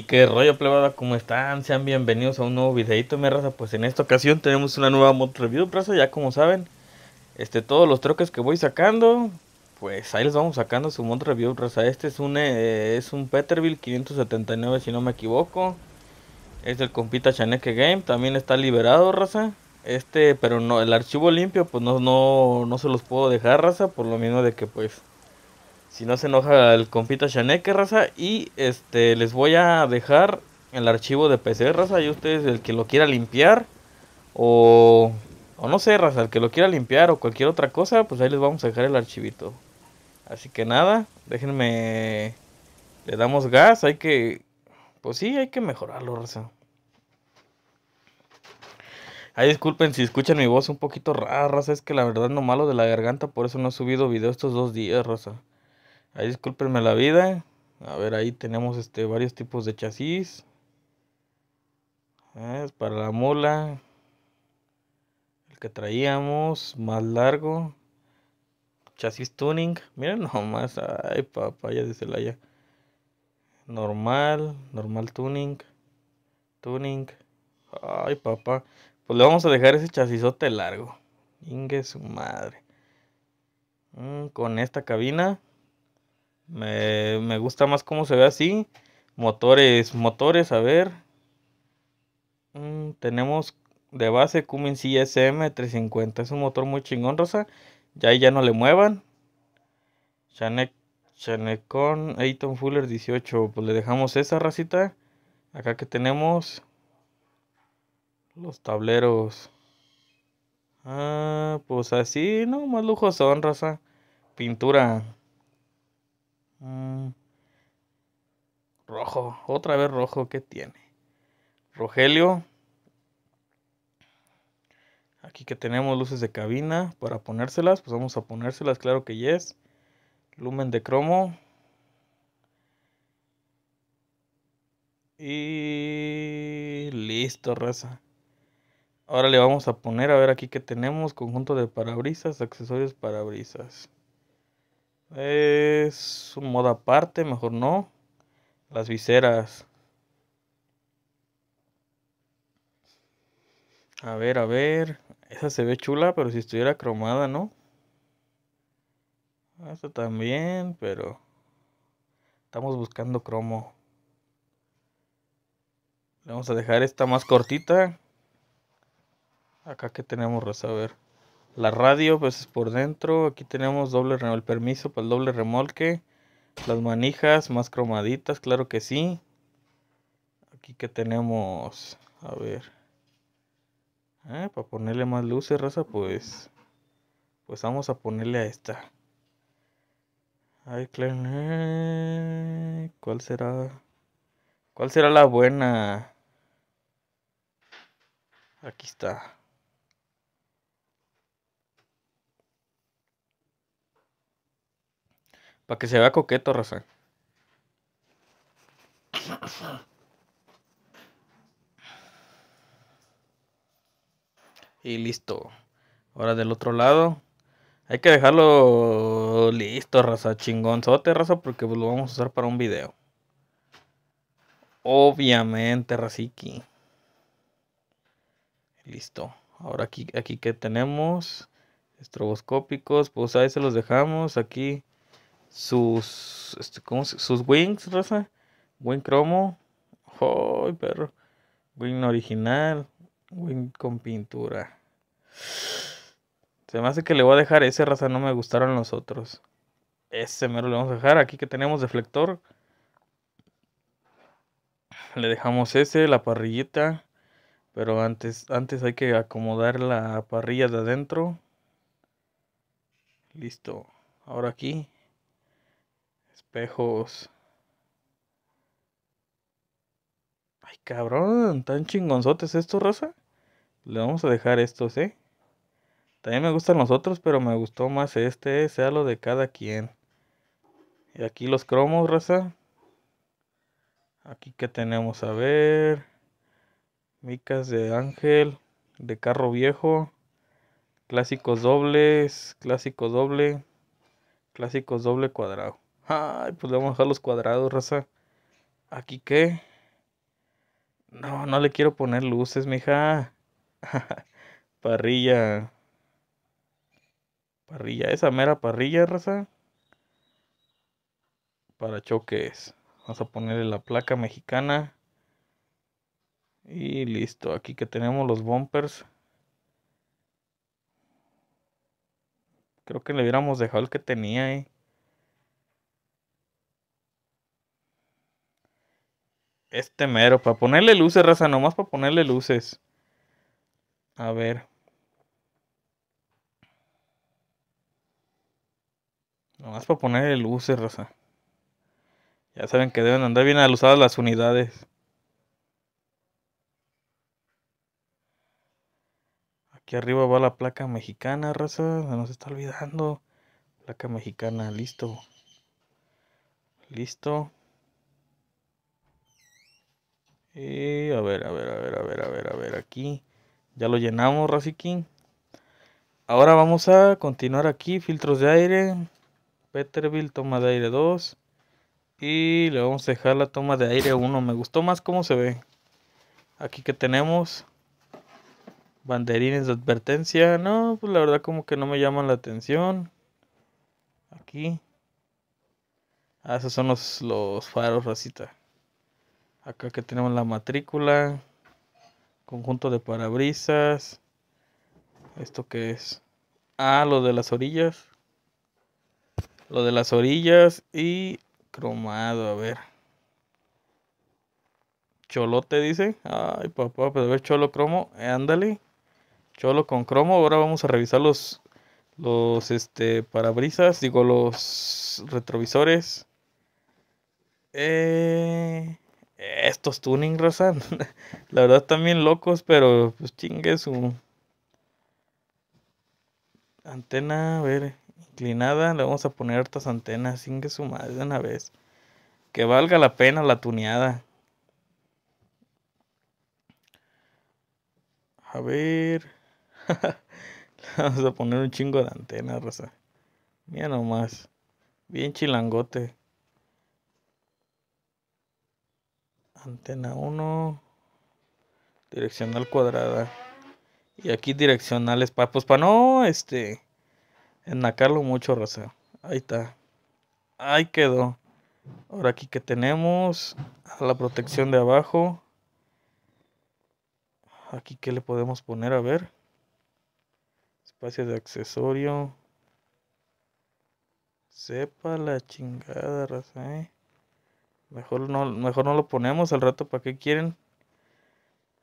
Y qué rollo plebada, ¿cómo están? Sean bienvenidos a un nuevo videito, mi raza. Pues en esta ocasión tenemos una nueva moto review, raza, ya como saben. Este, todos los troques que voy sacando, pues ahí les vamos sacando su moto review, raza. Este es un, eh, es un Peterbilt 579, si no me equivoco. Es el compita Chaneque Game, también está liberado, raza. Este, pero no, el archivo limpio, pues no, no, no se los puedo dejar, raza, por lo mismo de que pues si no se enoja el compita Shaneque, raza. Y este les voy a dejar el archivo de PC, raza. Y ustedes, el que lo quiera limpiar. O, o no sé, raza. El que lo quiera limpiar o cualquier otra cosa. Pues ahí les vamos a dejar el archivito. Así que nada. Déjenme. Le damos gas. Hay que. Pues sí, hay que mejorarlo, raza. Ay, disculpen si escuchan mi voz un poquito rara, raza. Es que la verdad no malo de la garganta, por eso no he subido video estos dos días, raza. Ahí discúlpenme la vida. A ver, ahí tenemos este, varios tipos de chasis. Eh, es para la mula. El que traíamos, más largo. Chasis tuning. Miren nomás. Ay, papá ya la ya Normal, normal tuning. Tuning. Ay, papá. Pues le vamos a dejar ese chasisote largo. inge su madre. Mm, con esta cabina. Me, gusta más cómo se ve así. Motores, motores, a ver. Mm, tenemos de base Cummins CSM 350. Es un motor muy chingón, Rosa. Ya ahí ya no le muevan. Chanek, Chanecon, Ayton Fuller 18. Pues le dejamos esa racita. Acá que tenemos los tableros. Ah, pues así, no, más lujos son, rosa Pintura. Mm. Rojo, otra vez rojo, ¿qué tiene? Rogelio. Aquí que tenemos luces de cabina para ponérselas, pues vamos a ponérselas, claro que yes. Lumen de cromo. Y listo, raza. Ahora le vamos a poner a ver aquí que tenemos. Conjunto de parabrisas, accesorios parabrisas. Es un modo aparte, mejor no. Las viseras. A ver, a ver. Esa se ve chula, pero si estuviera cromada, ¿no? Ah, esta también, pero... Estamos buscando cromo. Le vamos a dejar esta más cortita. Acá que tenemos, Rosa, a ver. La radio pues es por dentro. Aquí tenemos doble el permiso para el doble remolque. Las manijas más cromaditas, claro que sí. Aquí que tenemos, a ver. Eh, para ponerle más luces, raza, pues pues vamos a ponerle a esta. Ay, eh, ¿cuál será? ¿Cuál será la buena? Aquí está. Para que se vea coqueto, raza. Y listo. Ahora del otro lado. Hay que dejarlo listo, raza. Chingonzote, raza, porque pues lo vamos a usar para un video. Obviamente, Raziki. Listo. Ahora aquí, aquí que tenemos. Estroboscópicos. Pues ahí se los dejamos. Aquí sus, este, sus wings, raza. Wing cromo. ¡Ay, perro! Wing original. Wing con pintura. Se me hace que le voy a dejar ese, raza. No me gustaron los otros. Ese mero le vamos a dejar. Aquí que tenemos deflector. Le dejamos ese, la parrillita. Pero antes, antes hay que acomodar la parrilla de adentro. Listo. Ahora aquí espejos. Ay, cabrón, tan chingonzotes estos, Rosa. Le vamos a dejar estos, ¿eh? También me gustan los otros, pero me gustó más este, ¿eh? sea lo de cada quien. Y aquí los cromos, Rosa. Aquí que tenemos, a ver. Micas de ángel, de carro viejo. Clásicos dobles, clásicos doble, clásicos doble cuadrado. Ay, pues le vamos a dejar los cuadrados, raza. ¿Aquí qué? No, no le quiero poner luces, mija. parrilla. Parrilla, esa mera parrilla, raza. Para choques. Vamos a ponerle la placa mexicana. Y listo, aquí que tenemos los bumpers. Creo que le hubiéramos dejado el que tenía, ahí. Eh. Este mero, para ponerle luces, raza, nomás para ponerle luces. A ver. Nomás para ponerle luces, raza. Ya saben que deben andar bien alusadas las unidades. Aquí arriba va la placa mexicana, raza. se nos está olvidando. Placa mexicana, listo. Listo. Y eh, a ver, a ver, a ver, a ver, a ver, a ver, aquí. Ya lo llenamos, Rafikin Ahora vamos a continuar aquí. Filtros de aire. Peterbilt, toma de aire 2. Y le vamos a dejar la toma de aire 1. Me gustó más cómo se ve. Aquí que tenemos. Banderines de advertencia. No, pues la verdad como que no me llaman la atención. Aquí. Ah, esos son los, los faros, racita. Acá que tenemos la matrícula. Conjunto de parabrisas. ¿Esto que es? Ah, lo de las orillas. Lo de las orillas y cromado, a ver. Cholote dice. Ay, papá, pero pues, a ver, cholo cromo. ándale. Cholo con cromo. Ahora vamos a revisar los, los este, parabrisas, digo, los retrovisores. Eh, estos tuning, Rosa, la verdad están bien locos, pero pues chingue su antena, a ver, inclinada, le vamos a poner estas antenas, chingue su madre de una vez. Que valga la pena la tuneada. A ver. Vamos a poner un chingo de antenas, rosa Mira nomás. Bien chilangote. Antena 1. Direccional cuadrada. Y aquí direccionales para pues para no este enacarlo mucho, raza. Ahí está. Ahí quedó. Ahora aquí que tenemos a la protección de abajo. Aquí que le podemos poner a ver. Espacio de accesorio. Sepa la chingada, raza, eh. Mejor no, mejor no lo ponemos al rato. ¿Para qué quieren?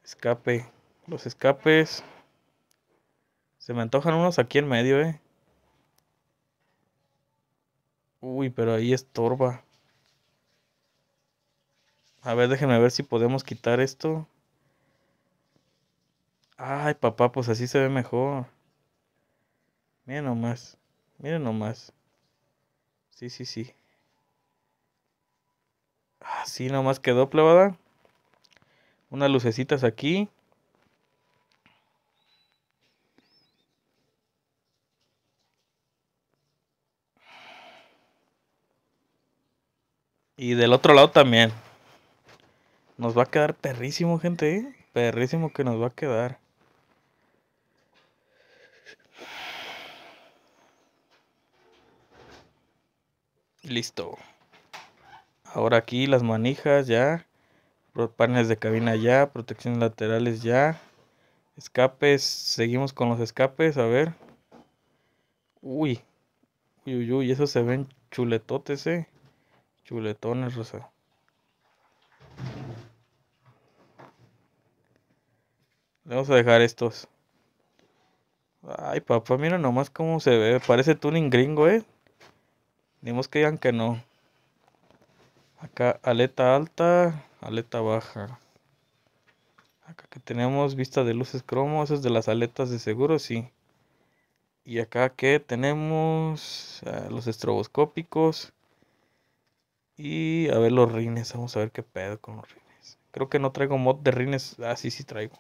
Escape. Los escapes. Se me antojan unos aquí en medio, eh. Uy, pero ahí estorba. A ver, déjenme ver si podemos quitar esto. Ay, papá, pues así se ve mejor. Miren nomás. Miren nomás. Sí, sí, sí. Así nomás quedó plebada. Unas lucecitas aquí. Y del otro lado también. Nos va a quedar perrísimo, gente. ¿eh? Perrísimo que nos va a quedar. Listo. Ahora aquí las manijas ya. Paneles de cabina ya. Protecciones laterales ya. Escapes. Seguimos con los escapes. A ver. Uy. Uy, uy, uy. Esos se ven chuletotes, eh. Chuletones, Rosa. Vamos a dejar estos. Ay, papá, mira nomás cómo se ve. Parece tuning gringo, eh. Dimos que digan que no. Acá aleta alta, aleta baja. Acá que tenemos vista de luces cromo, eso de las aletas de seguro, sí. Y acá que tenemos ah, los estroboscópicos. Y a ver los rines, vamos a ver qué pedo con los rines. Creo que no traigo mod de rines, ah sí, sí traigo.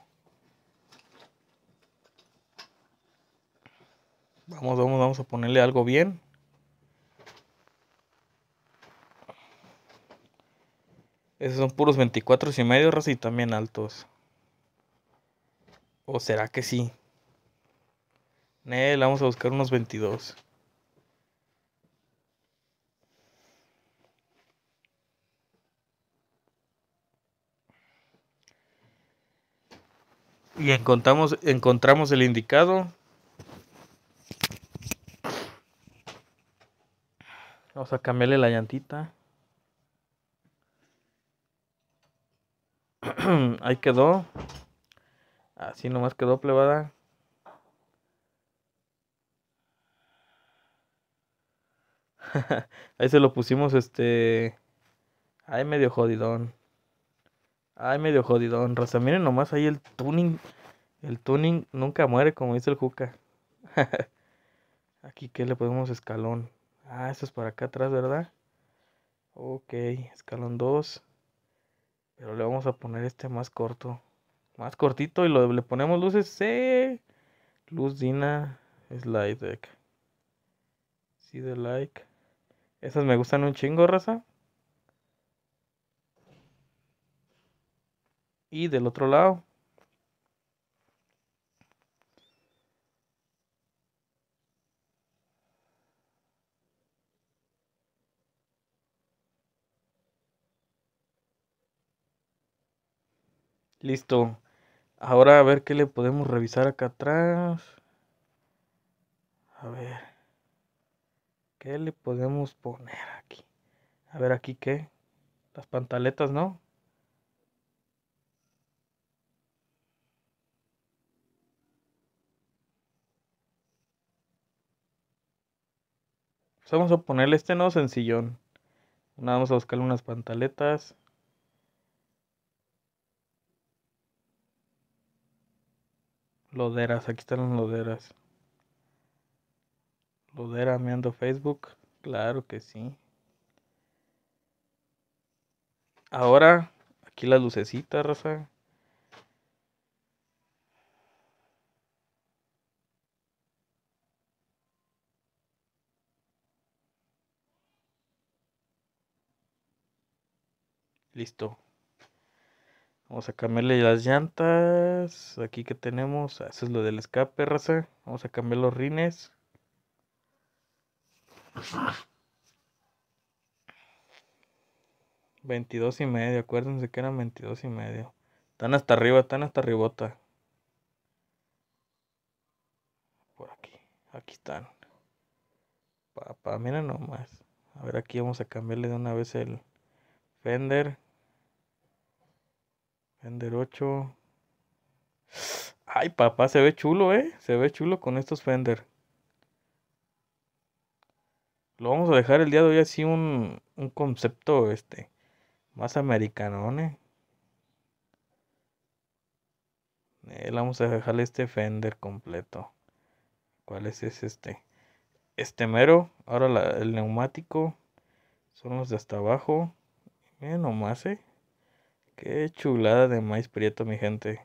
Vamos, vamos, vamos a ponerle algo bien. Esos son puros 24 y medio, y también altos. ¿O será que sí? Nel, vamos a buscar unos 22. Y encontramos, encontramos el indicado. Vamos a cambiarle la llantita. Ahí quedó. Así nomás quedó plebada. Ahí se lo pusimos este... Ay, medio jodidón. Ay, medio jodidón. Raza, miren nomás ahí el tuning. El tuning nunca muere, como dice el Juca. Aquí, que le podemos escalón? Ah, eso es para acá atrás, ¿verdad? Ok, escalón 2. Pero le vamos a poner este más corto. Más cortito y lo, le ponemos luces sí, Luz Dina Slide Deck. See the like. Esas me gustan un chingo, raza. Y del otro lado. Listo. Ahora a ver qué le podemos revisar acá atrás. A ver. ¿Qué le podemos poner aquí? A ver aquí qué. Las pantaletas, ¿no? Pues vamos a ponerle este no sencillón. Vamos a buscarle unas pantaletas. Loderas, aquí están las loderas. Lodera meando Facebook, claro que sí. Ahora, aquí la lucecita, raza. Listo. Vamos a cambiarle las llantas. Aquí que tenemos. Ah, eso es lo del escape, raza. Vamos a cambiar los rines. 22 y medio, acuérdense que eran 22 y medio. Están hasta arriba, están hasta arribota. Por aquí, aquí están. Papá, mira nomás. A ver, aquí vamos a cambiarle de una vez el fender. Fender 8. Ay, papá, se ve chulo, ¿eh? Se ve chulo con estos Fender. Lo vamos a dejar el día de hoy así un, un concepto este más americano ¿eh? vamos a dejarle este Fender completo. ¿Cuál es, este? Este mero. Ahora el neumático. Son los de hasta abajo. Miren nomás, ¿eh? Qué chulada de maíz prieto, mi gente.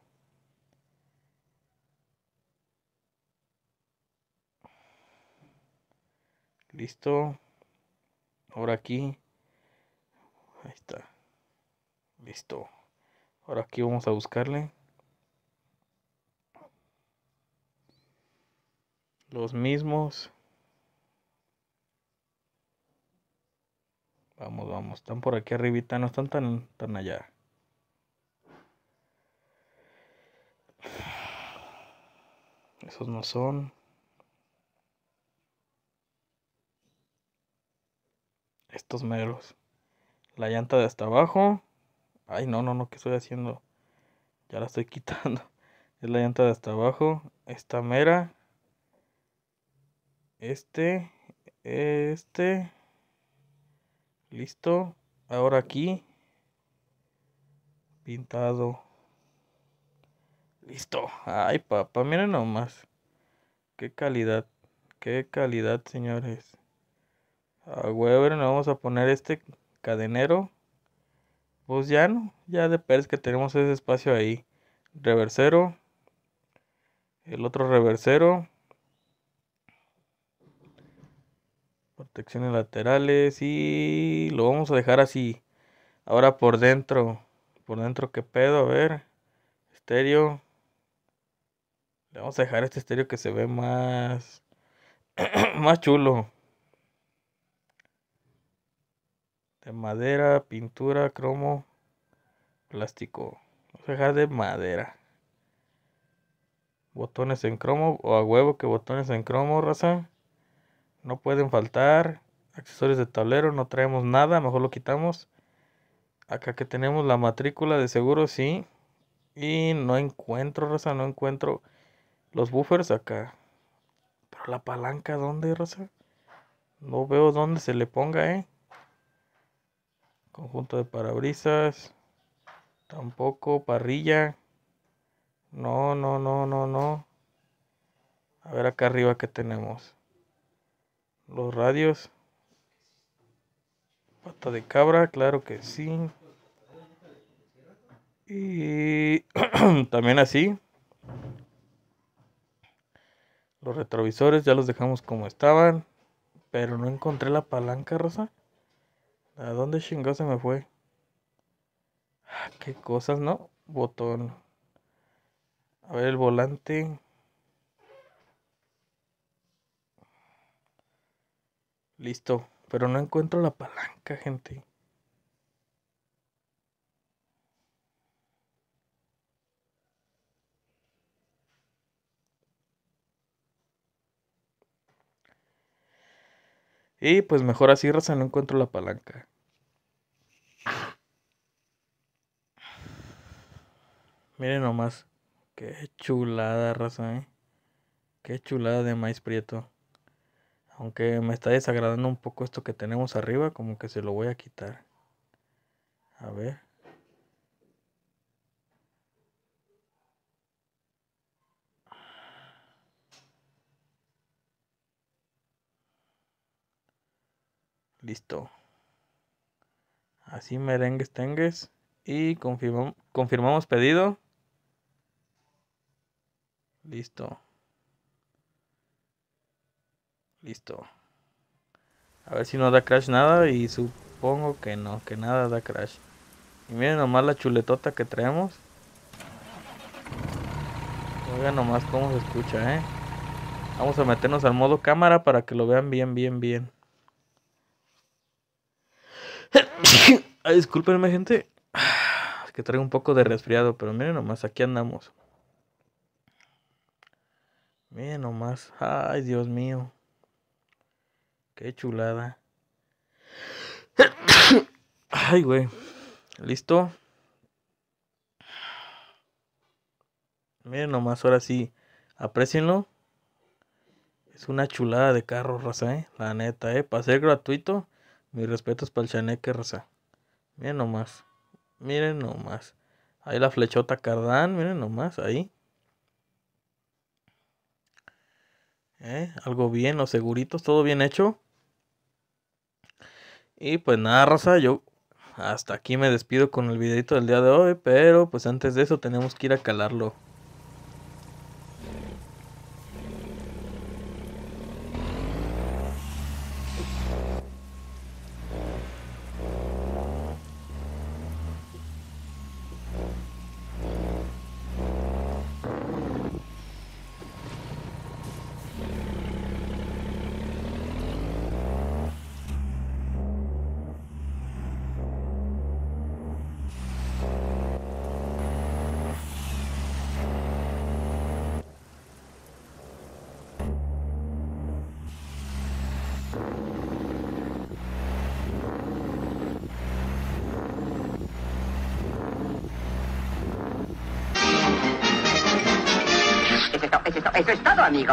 Listo. Ahora aquí. Ahí está. Listo. Ahora aquí vamos a buscarle. Los mismos. Vamos, vamos. Están por aquí arribita, no están tan, tan allá. Esos no son. Estos meros. La llanta de hasta abajo. Ay, no, no, no, ¿qué estoy haciendo? Ya la estoy quitando. Es la llanta de hasta abajo. Esta mera. Este. Este. Listo. Ahora aquí. Pintado. Listo. Ay, papá, miren nomás. Qué calidad. Qué calidad, señores. A huevo, nos vamos a poner este cadenero. Pues ya no, ya de que tenemos ese espacio ahí. Reversero. El otro reversero. Protecciones laterales y lo vamos a dejar así. Ahora por dentro. Por dentro, qué pedo, a ver. Estéreo. Le vamos a dejar este estéreo que se ve más. más chulo. De madera, pintura, cromo, plástico. Vamos a dejar de madera. Botones en cromo, o a huevo que botones en cromo, raza. No pueden faltar. Accesorios de tablero, no traemos nada, mejor lo quitamos. Acá que tenemos la matrícula de seguro, sí. Y no encuentro, raza, no encuentro los buffers acá. Pero la palanca, ¿dónde, Rosa No veo dónde se le ponga, ¿eh? Conjunto de parabrisas. Tampoco. Parrilla. No, no, no, no, no. A ver acá arriba que tenemos. Los radios. Pata de cabra, claro que sí. Y también así. Los retrovisores ya los dejamos como estaban. Pero no encontré la palanca, Rosa. ¿A dónde chingado se me fue? Ah, qué cosas, ¿no? Botón. A ver el volante. Listo. Pero no encuentro la palanca, gente. Y pues mejor así, raza, no encuentro la palanca. Miren nomás. Qué chulada, raza, ¿eh? Qué chulada de maíz prieto. Aunque me está desagradando un poco esto que tenemos arriba, como que se lo voy a quitar. A ver. Listo. Así merengues tengues. Y confirmamos pedido. Listo. Listo. A ver si no da crash nada y supongo que no, que nada da crash. Y miren nomás la chuletota que traemos. Oigan nomás cómo se escucha, eh. Vamos a meternos al modo cámara para que lo vean bien, bien, bien. Ay, ah, discúlpenme, gente. Ah, es que traigo un poco de resfriado, pero miren nomás, aquí andamos. Miren nomás. Ay, Dios mío. Qué chulada. Ay, güey. ¿Listo? Miren nomás, ahora sí. Aprecienlo. Es una chulada de carro, raza, eh. La neta, eh. Para ser gratuito. Mis respetos para el chaneque, raza. Miren nomás. Miren nomás. Ahí la flechota Cardán, miren nomás, ahí. Eh, algo bien, los seguritos, todo bien hecho. Y pues nada, raza, yo hasta aquí me despido con el videito del día de hoy, pero pues antes de eso tenemos que ir a calarlo. 回復したぞ、アミ